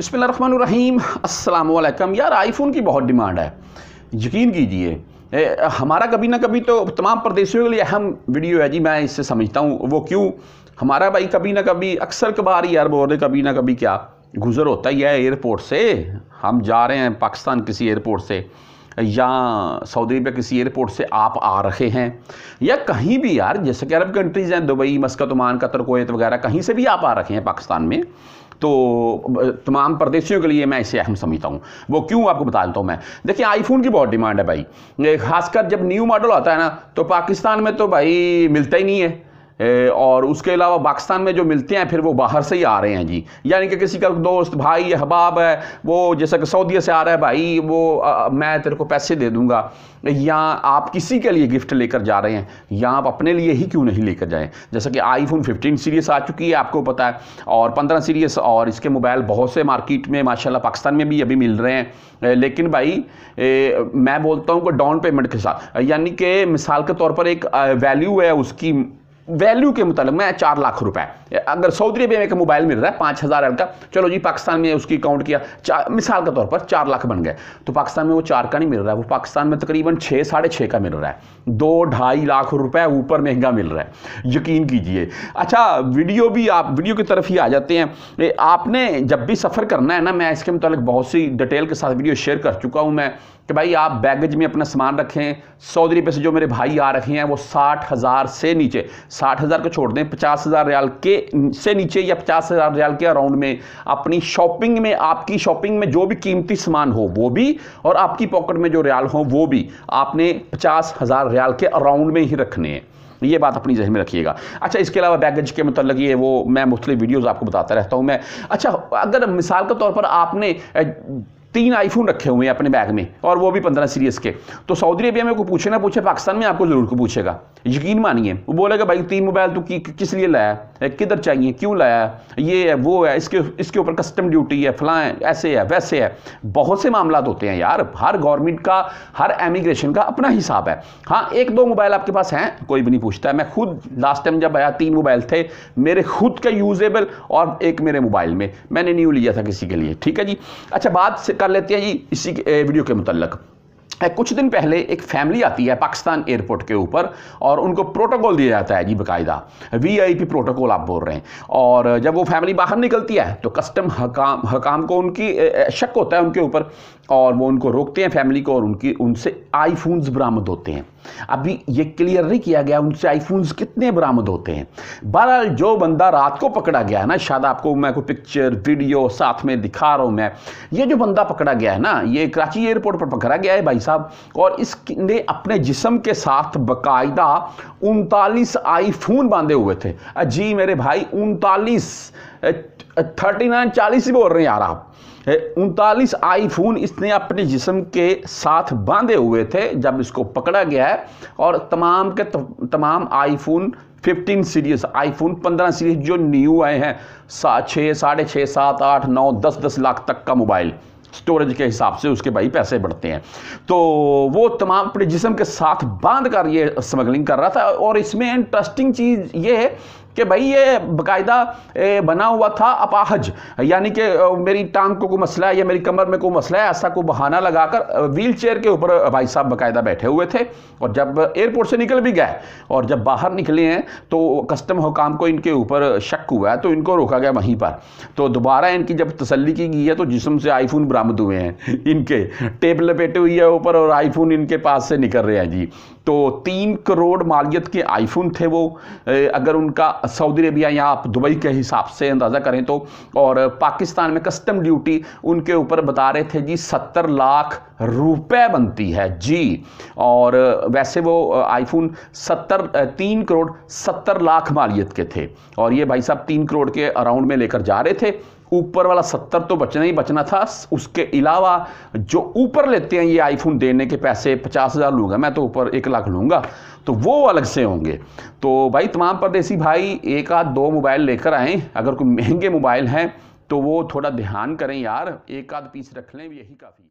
अस्सलाम वालेकुम यार आईफोन की बहुत डिमांड है यकीन कीजिए हमारा कभी ना कभी तो तमाम प्रदेशों के लिए अहम वीडियो है जी मैं इससे समझता हूँ वो क्यों हमारा भाई कभी ना कभी अक्सर कभार यार बोल रहे कभी ना कभी क्या गुज़र होता ही है एयरपोर्ट से हम जा रहे हैं पाकिस्तान किसी एयरपोर्ट से या सऊदी अरब किसी एयरपोर्ट से आप आ रहे हैं या कहीं भी यार जैसे कि अरब कंट्रीज़ हैं दुबई मस्कत उमान कतर कोत वगैरह कहीं से भी आप आ रखे हैं पाकिस्तान में तो तमाम परदेशियों के लिए मैं इसे अहम समझता हूँ वो क्यों आपको बता देता हूँ मैं देखिए आईफोन की बहुत डिमांड है भाई खासकर जब न्यू मॉडल आता है ना तो पाकिस्तान में तो भाई मिलता ही नहीं है और उसके अलावा पाकिस्तान में जो मिलते हैं फिर वो बाहर से ही आ रहे हैं जी यानी कि किसी का दोस्त भाई अहबाब है वो जैसा कि सऊदीया से आ रहा है भाई वो आ, मैं तेरे को पैसे दे दूँगा या आप किसी के लिए गिफ्ट लेकर जा रहे हैं या आप अपने लिए ही क्यों नहीं लेकर जाएं जैसा कि आईफोन 15 सीरीज़ आ चुकी है आपको पता है और 15 सीरीज़ और इसके मोबाइल बहुत से मार्केट में माशाल्लाह पाकिस्तान में भी अभी मिल रहे हैं लेकिन भाई ए, मैं बोलता हूँ कि डाउन पेमेंट के साथ यानी कि मिसाल के तौर पर एक वैल्यू है उसकी वैल्यू के मुताबिक मैं चार लाख रुपए अगर सऊदी अरबिया में एक मोबाइल मिल रहा है पाँच हज़ार का चलो जी पाकिस्तान में उसकी काउंट किया मिसाल के तौर पर चार लाख बन गए तो पाकिस्तान में वो चार का नहीं मिल रहा है वो पाकिस्तान में तकरीबन छः साढ़े छः का मिल रहा है दो ढाई लाख रुपए ऊपर महंगा मिल रहा है यकीन कीजिए अच्छा वीडियो भी आप वीडियो की तरफ ही आ जाते हैं आपने जब भी सफ़र करना है ना मैं इसके मुतालिक बहुत सी डिटेल के साथ वीडियो शेयर कर चुका हूँ मैं कि भाई आप बैगेज में अपना सामान रखें सऊदी रुपये से जो मेरे भाई आ रखे हैं वो साठ हज़ार से नीचे साठ हज़ार को छोड़ दें पचास हज़ार रियाल के से नीचे या पचास हज़ार रियाल के अराउंड में अपनी शॉपिंग में आपकी शॉपिंग में जो भी कीमती सामान हो वो भी और आपकी पॉकेट में जो रियाल हो वो भी आपने पचास हज़ार रियाल के अराउंड में ही रखने हैं ये बात अपनी जहन में रखिएगा अच्छा इसके अलावा बैगेज के मतलब ये वो मैं मुख्तलि वीडियोज़ आपको बताता रहता हूँ मैं अच्छा अगर मिसाल के तौर पर आपने तीन आईफोन रखे हुए हैं अपने बैग में और वो भी पंद्रह सीरीज के तो सऊदी अरेबिया में कोई पूछे ना पूछे पाकिस्तान में आपको ज़रूर को पूछेगा यकीन मानिए वो बोलेगा भाई तीन मोबाइल तो कि, किस लिए लाया किधर चाहिए क्यों लाया ये है वो है इसके इसके ऊपर कस्टम ड्यूटी है फलां ऐसे है वैसे है बहुत से मामला होते हैं यार हर गवर्नमेंट का हर एमिग्रेशन का अपना हिसाब है हाँ एक दो मोबाइल आपके पास हैं कोई भी नहीं पूछता मैं खुद लास्ट टाइम जब आया तीन मोबाइल थे मेरे खुद का यूजेबल और एक मेरे मोबाइल में मैंने न्यू लिया था किसी के लिए ठीक है जी अच्छा बात कर लेते हैं जी इसी वीडियो के मतलब कुछ दिन पहले एक फैमिली आती है पाकिस्तान एयरपोर्ट के ऊपर और उनको प्रोटोकॉल दिया जाता है जी बाकायदा वीआईपी प्रोटोकॉल आप बोल रहे हैं और जब वो फैमिली बाहर निकलती है तो कस्टम हकाम हकाम को उनकी शक होता है उनके ऊपर और वो उनको रोकते हैं फैमिली को और उनकी उनसे आईफोन्स बरामद होते हैं अभी ये क्लियर नहीं किया गया उनसे आईफोन्स कितने बरामद होते हैं बहरहाल जो बंदा रात को पकड़ा गया है ना शायद आपको मैं कोई पिक्चर वीडियो साथ में दिखा रहा हूँ मैं ये जो बंदा पकड़ा गया है ना ये कराची एयरपोर्ट पर पकड़ा गया है भाई साहब और इसने अपने जिसम के साथ बाकायदा उनतालीस आईफोन बांधे हुए थे जी मेरे भाई उनतालीस थर्टी नाइन चालीस ही बोल रहे हैं यार आप उनतालीस आईफोन इसने अपने जिसम के साथ बांधे हुए थे जब इसको पकड़ा गया है और तमाम के तमाम आईफोन 15 सीरीज आईफोन 15 सीरीज जो न्यू आए हैं सा छः साढ़े छः सात आठ नौ दस दस लाख तक का मोबाइल स्टोरेज के हिसाब से उसके भाई पैसे बढ़ते हैं तो वो तमाम अपने जिसम के साथ बांध कर ये स्मगलिंग कर रहा था और इसमें इंटरेस्टिंग चीज़ ये है कि भाई ये बाकायदा बना हुआ था अपाहज यानी कि मेरी टांग को कोई मसला है या मेरी कमर में कोई मसला है ऐसा कोई बहाना लगाकर व्हील चेयर के ऊपर भाई साहब बाकायदा बैठे हुए थे और जब एयरपोर्ट से निकल भी गए और जब बाहर निकले हैं तो कस्टम हुकाम को इनके ऊपर शक हुआ है तो इनको रोका गया वहीं पर तो दोबारा इनकी जब तसली की गई है तो जिसम से आईफोन बरामद हुए हैं इनके टेप लपेटे हुई है ऊपर और आईफोन इनके पास से निकल रहे हैं जी तो तीन करोड़ मालियत के आईफोन थे वो अगर उनका सऊदी अरेबिया या आप दुबई के हिसाब से अंदाज़ा करें तो और पाकिस्तान में कस्टम ड्यूटी उनके ऊपर बता रहे थे जी सत्तर लाख रुपए बनती है जी और वैसे वो आईफोन सत्तर तीन करोड़ सत्तर लाख मालियत के थे और ये भाई साहब तीन करोड़ के अराउंड में लेकर जा रहे थे ऊपर वाला सत्तर तो बचना ही बचना था उसके अलावा जो ऊपर लेते हैं ये आईफोन देने के पैसे पचास हज़ार लूँगा मैं तो ऊपर एक लाख लूँगा तो वो अलग से होंगे तो भाई तमाम परदेसी भाई एक आध दो मोबाइल लेकर आएँ अगर कोई महंगे मोबाइल हैं तो वो थोड़ा ध्यान करें यार एक आध पीस रख लें यही काफ़ी